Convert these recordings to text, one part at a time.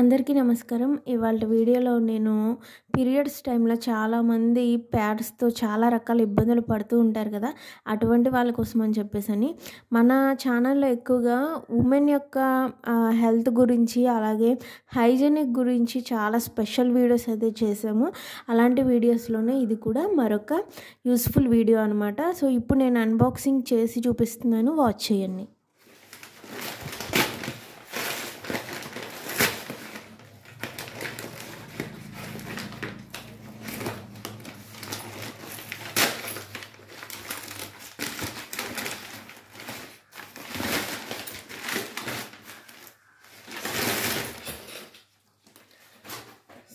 అందరికీ నమస్కారం ఇవాళ వీడియోలో నేను పీరియడ్స్ టైంలో చాలామంది ప్యాడ్స్తో చాలా రకాల ఇబ్బందులు పడుతూ ఉంటారు కదా అటువంటి వాళ్ళ కోసం అని చెప్పేసి మన ఛానల్లో ఎక్కువగా ఉమెన్ యొక్క హెల్త్ గురించి అలాగే హైజీనిక్ గురించి చాలా స్పెషల్ వీడియోస్ అయితే చేసాము అలాంటి వీడియోస్లోనే ఇది కూడా మరొక యూస్ఫుల్ వీడియో అనమాట సో ఇప్పుడు నేను అన్బాక్సింగ్ చేసి చూపిస్తున్నాను వాచ్ చేయండి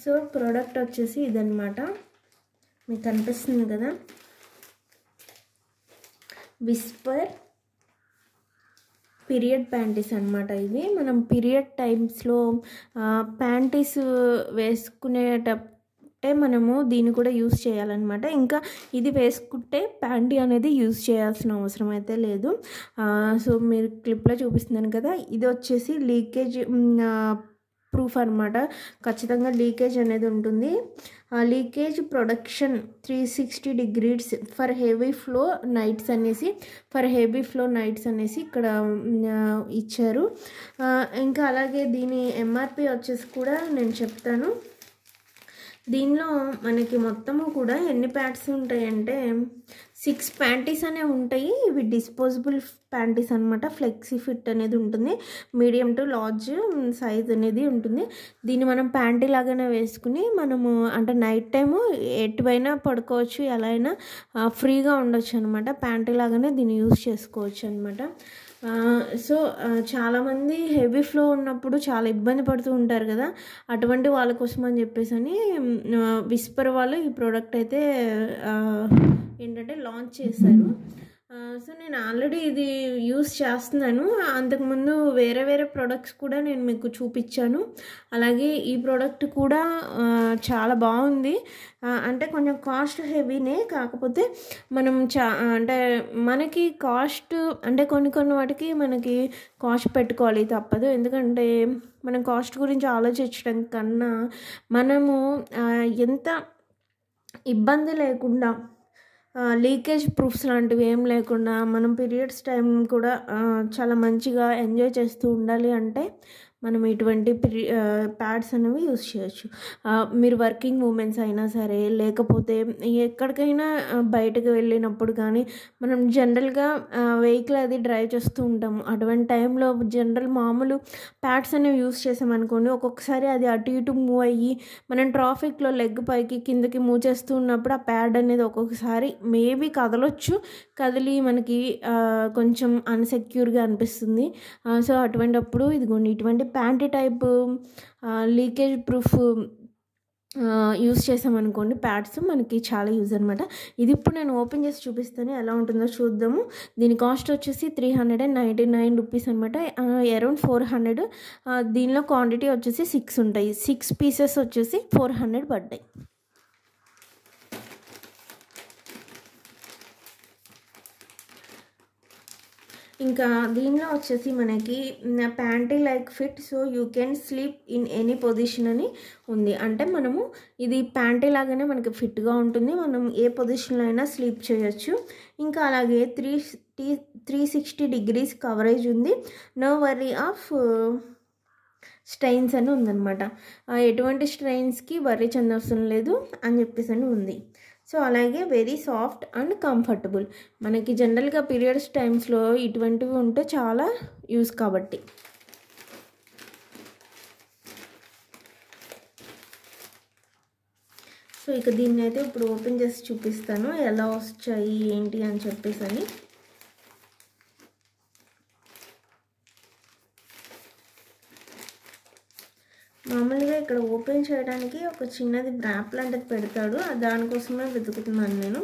సో ప్రోడక్ట్ వచ్చేసి ఇదనమాట మీకు కనిపిస్తుంది కదా విస్పర్ పీరియడ్ ప్యాంటీస్ అనమాట ఇవి మనం పీరియడ్ టైమ్స్లో ప్యాంటీస్ వేసుకునేటప్పుడే మనము దీన్ని కూడా యూస్ చేయాలన్నమాట ఇంకా ఇది వేసుకుంటే ప్యాంటీ అనేది యూస్ చేయాల్సిన అవసరం అయితే లేదు సో మీరు క్లిప్లో చూపిస్తున్నాను కదా ఇది వచ్చేసి లీకేజ్ ప్రూఫ్ అనమాట ఖచ్చితంగా లీకేజ్ అనేది ఉంటుంది ఆ leakage production three sixty degrees for heavy flow nights అనేసి ఫర్ హెవీ ఫ్లో నైట్స్ అనేసి ఇక్కడ ఇచ్చారు ఇంకా అలాగే దీని ఎంఆర్పి వచ్చేసి కూడా నేను చెప్తాను దీనిలో మనకి మొత్తము కూడా ఎన్ని ప్యాంట్స్ ఉంటాయంటే సిక్స్ ప్యాంటీస్ అనేవి ఉంటాయి ఇవి డిస్పోజబుల్ ప్యాంటీస్ అనమాట ఫ్లెక్సీ ఫిట్ అనేది ఉంటుంది మీడియం టు లార్జ్ సైజ్ అనేది ఉంటుంది దీన్ని మనం ప్యాంటీ లాగానే వేసుకుని మనము అంటే నైట్ టైము ఎటువైనా పడుకోవచ్చు ఎలా అయినా ఫ్రీగా ఉండొచ్చు అనమాట ప్యాంటీ లాగానే దీన్ని యూస్ చేసుకోవచ్చు అనమాట సో చాలామంది హెవీ ఫ్లో ఉన్నప్పుడు చాలా ఇబ్బంది పడుతూ ఉంటారు కదా అటువంటి వాళ్ళ కోసం అని చెప్పేసి అని విస్పర్ వాళ్ళు ఈ ప్రోడక్ట్ అయితే ఏంటంటే లాంచ్ చేశారు సో నేను ఆల్రెడీ ఇది యూస్ చేస్తున్నాను అంతకుముందు వేరే వేరే ప్రోడక్ట్స్ కూడా నేను మీకు చూపించాను అలాగే ఈ ప్రోడక్ట్ కూడా చాలా బాగుంది అంటే కొంచెం కాస్ట్ హెవీనే కాకపోతే మనం చా అంటే మనకి కాస్ట్ అంటే కొన్ని కొన్ని వాటికి మనకి కాస్ట్ పెట్టుకోవాలి తప్పదు ఎందుకంటే మనం కాస్ట్ గురించి ఆలోచించడం కన్నా మనము ఎంత ఇబ్బంది లేకుండా లీకేజ్ ప్రూఫ్స్ లాంటివి ఏం లేకుండా మనం పీరియడ్స్ టైం కూడా చాలా మంచిగా ఎంజాయ్ చేస్తూ ఉండాలి అంటే మనం ఇటువంటి ప్యాడ్స్ అనేవి యూస్ చేయొచ్చు మీరు వర్కింగ్ ఉమెన్స్ అయినా సరే లేకపోతే ఎక్కడికైనా బయటకు వెళ్ళినప్పుడు కానీ మనం జనరల్గా వెహికల్ అది డ్రైవ్ చేస్తూ ఉంటాము అటువంటి టైంలో జనరల్ మామూలు ప్యాడ్స్ అనేవి యూస్ చేసామనుకోండి ఒక్కొక్కసారి అది అటు ఇటు మూవ్ అయ్యి మనం ట్రాఫిక్లో లెగ్ పైకి కిందకి మూవ్ చేస్తూ ఉన్నప్పుడు ఆ ప్యాడ్ అనేది ఒక్కొక్కసారి మేబీ కదలొచ్చు కదిలి మనకి కొంచెం అన్సెక్యూర్గా అనిపిస్తుంది సో అటువంటిప్పుడు ఇదిగోండి ఇటువంటి panty type leakage proof use చేసామనుకోండి ప్యాడ్స్ మనకి చాలా యూజ్ అనమాట ఇది ఇప్పుడు నేను ఓపెన్ చేసి చూపిస్తాను ఎలా ఉంటుందో చూద్దాము దీని కాస్ట్ వచ్చేసి three hundred and ninety nine rupees అనమాట అరౌండ్ ఫోర్ హండ్రెడ్ దీనిలో క్వాంటిటీ వచ్చేసి సిక్స్ ఉంటాయి సిక్స్ పీసెస్ వచ్చేసి ఫోర్ హండ్రెడ్ పడ్డాయి ఇంకా దీనిలో వచ్చేసి మనకి panty like fit so you can sleep in any position అని ఉంది అంటే మనము ఇది ప్యాంటీ లాగానే మనకి ఫిట్గా ఉంటుంది మనం ఏ పొజిషన్లో అయినా స్లీప్ చేయొచ్చు ఇంకా అలాగే three t three sixty degrees coverage ఉంది నో వరీ ఆఫ్ స్ట్రెయిన్స్ అని ఉందన్నమాట ఎటువంటి స్ట్రెయిన్స్కి వర్రీ చెందవసరం లేదు అని చెప్పేసి అని ఉంది సో అలాగే వెరీ సాఫ్ట్ అండ్ కంఫర్టబుల్ మనకి జనరల్గా పీరియడ్స్ టైమ్స్లో ఇటువంటివి ఉంటే చాలా యూస్ కాబట్టి సో ఇక దీన్ని అయితే ఇప్పుడు ఓపెన్ చేసి చూపిస్తాను ఎలా వచ్చాయి ఏంటి అని చెప్పేసి అని ఇక్కడ ఓపెన్ చేయడానికి ఒక చిన్నది బ్రాప్ లాంటిది పెడతాడు దానికోసమే వెతుకుతున్నాను నేను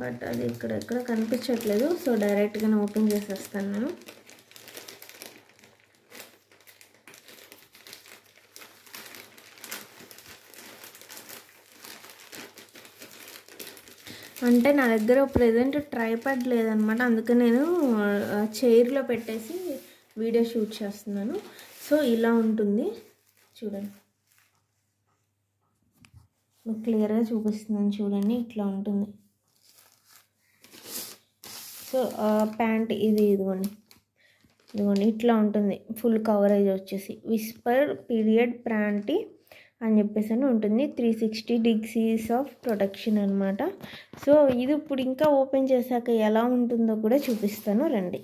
బట్ అది ఇక్కడ ఎక్కడ కనిపించట్లేదు సో డైరెక్ట్గానే ఓపెన్ చేసేస్తాను నేను అంటే నా దగ్గర ప్రజెంట్ ట్రైపాడ్ లేదనమాట అందుకే నేను చైర్లో పెట్టేసి వీడియో షూట్ చేస్తున్నాను సో ఇలా ఉంటుంది చూడండి ఇప్పుడు క్లియర్గా చూపిస్తున్నాను చూడండి ఇట్లా ఉంటుంది సో ప్యాంట్ ఇది ఇదిగోండి ఇదిగోండి ఇట్లా ఉంటుంది ఫుల్ కవరేజ్ వచ్చేసి విస్పర్ పీరియడ్ ప్రాంటి అని చెప్పేసి అని ఉంటుంది three sixty degrees of protection అనమాట సో ఇది ఇప్పుడు ఇంకా ఓపెన్ చేశాక ఎలా ఉంటుందో కూడా చూపిస్తాను రండి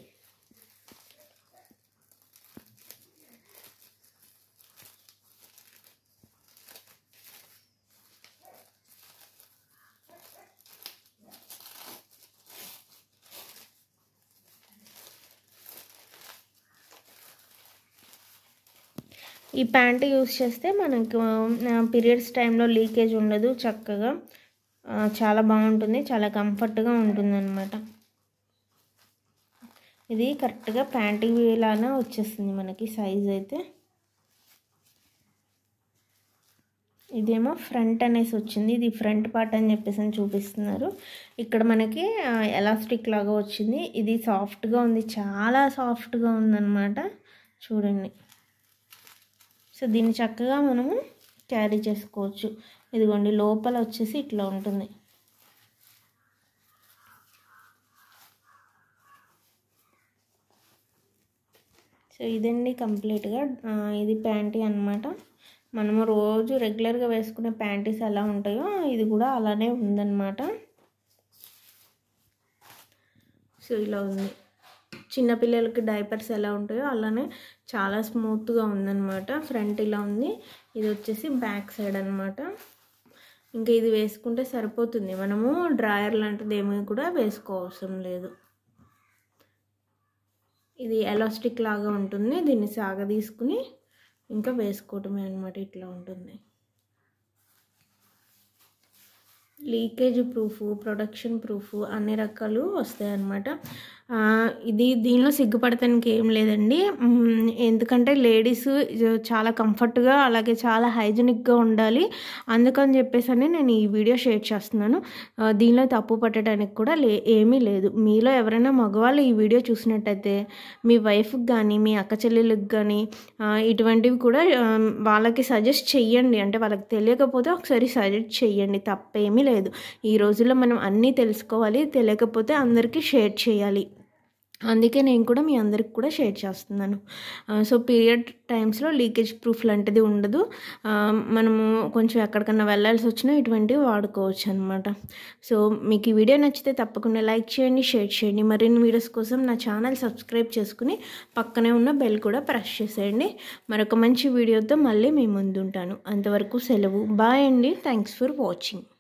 ఈ ప్యాంటు యూస్ చేస్తే మనకు పీరియడ్స్ టైంలో లీకేజ్ ఉండదు చక్కగా చాలా బాగుంటుంది చాలా కంఫర్ట్గా అనమాట ఇది కరెక్ట్గా ప్యాంటుకి లాగా వచ్చేస్తుంది మనకి సైజ్ అయితే ఇదేమో ఫ్రంట్ అనేసి వచ్చింది ఇది ఫ్రంట్ పార్ట్ అని చెప్పేసి చూపిస్తున్నారు ఇక్కడ మనకి ఎలాస్టిక్ లాగా వచ్చింది ఇది సాఫ్ట్గా ఉంది చాలా సాఫ్ట్గా ఉందన్నమాట చూడండి సో దీన్ని చక్కగా మనము క్యారీ చేసుకోవచ్చు ఇదిగోండి లోపల వచ్చేసి ఇట్లా ఉంటుంది సో ఇదండి కంప్లీట్గా ఇది ప్యాంటీ అనమాట మనము రోజు రెగ్యులర్గా వేసుకునే ప్యాంటీస్ ఎలా ఉంటాయో ఇది కూడా అలానే ఉందన్నమాట సో ఇలా ఉంది చిన్నపిల్లలకి డైపర్స్ ఎలా ఉంటాయో అలానే చాలా స్మూత్గా ఉందన్నమాట ఫ్రంట్ ఇలా ఉంది ఇది వచ్చేసి బ్యాక్ సైడ్ అనమాట ఇంకా ఇది వేసుకుంటే సరిపోతుంది మనము డ్రాయర్ లాంటిది ఏమీ కూడా వేసుకోవసరం లేదు ఇది ఎలాస్టిక్ లాగా ఉంటుంది దీన్ని సాగ తీసుకుని ఇంకా వేసుకోవటమే అనమాట ఇట్లా ఉంటుంది లీకేజ్ ప్రూఫ్ ప్రొడక్షన్ ప్రూఫ్ అన్ని రకాలు వస్తాయన్నమాట ఇది దీనిలో సిగ్గుపడటానికి ఏం లేదండి ఎందుకంటే లేడీస్ చాలా కంఫర్ట్గా అలాగే చాలా హైజీనిక్గా ఉండాలి అందుకని చెప్పేసి నేను ఈ వీడియో షేర్ చేస్తున్నాను దీనిలో తప్పు పట్టడానికి కూడా లే ఏమీ లేదు మీలో ఎవరైనా మగవాళ్ళు ఈ వీడియో చూసినట్టయితే మీ వైఫ్కి కానీ మీ అక్క చెల్లెళ్ళకి కానీ ఇటువంటివి కూడా వాళ్ళకి సజెస్ట్ చెయ్యండి అంటే వాళ్ళకి తెలియకపోతే ఒకసారి సజెస్ట్ చెయ్యండి తప్పేమీ లేదు ఈ రోజుల్లో మనం అన్నీ తెలుసుకోవాలి తెలియకపోతే అందరికీ షేర్ చేయాలి అందుకే నేను కూడా మీ అందరికి కూడా షేర్ చేస్తున్నాను సో పీరియడ్ టైమ్స్లో లీకేజ్ ప్రూఫ్ లాంటిది ఉండదు మనము కొంచెం ఎక్కడికన్నా వెళ్ళాల్సి వచ్చినా ఇటువంటివి వాడుకోవచ్చు అనమాట సో మీకు ఈ వీడియో నచ్చితే తప్పకుండా లైక్ చేయండి షేర్ చేయండి మరిన్ని వీడియోస్ కోసం నా ఛానల్ సబ్స్క్రైబ్ చేసుకుని పక్కనే ఉన్న బెల్ కూడా ప్రెస్ చేసేయండి మరొక మంచి వీడియోతో మళ్ళీ మీ ముందుంటాను అంతవరకు సెలవు బాయ్ అండి థ్యాంక్స్ ఫర్ వాచింగ్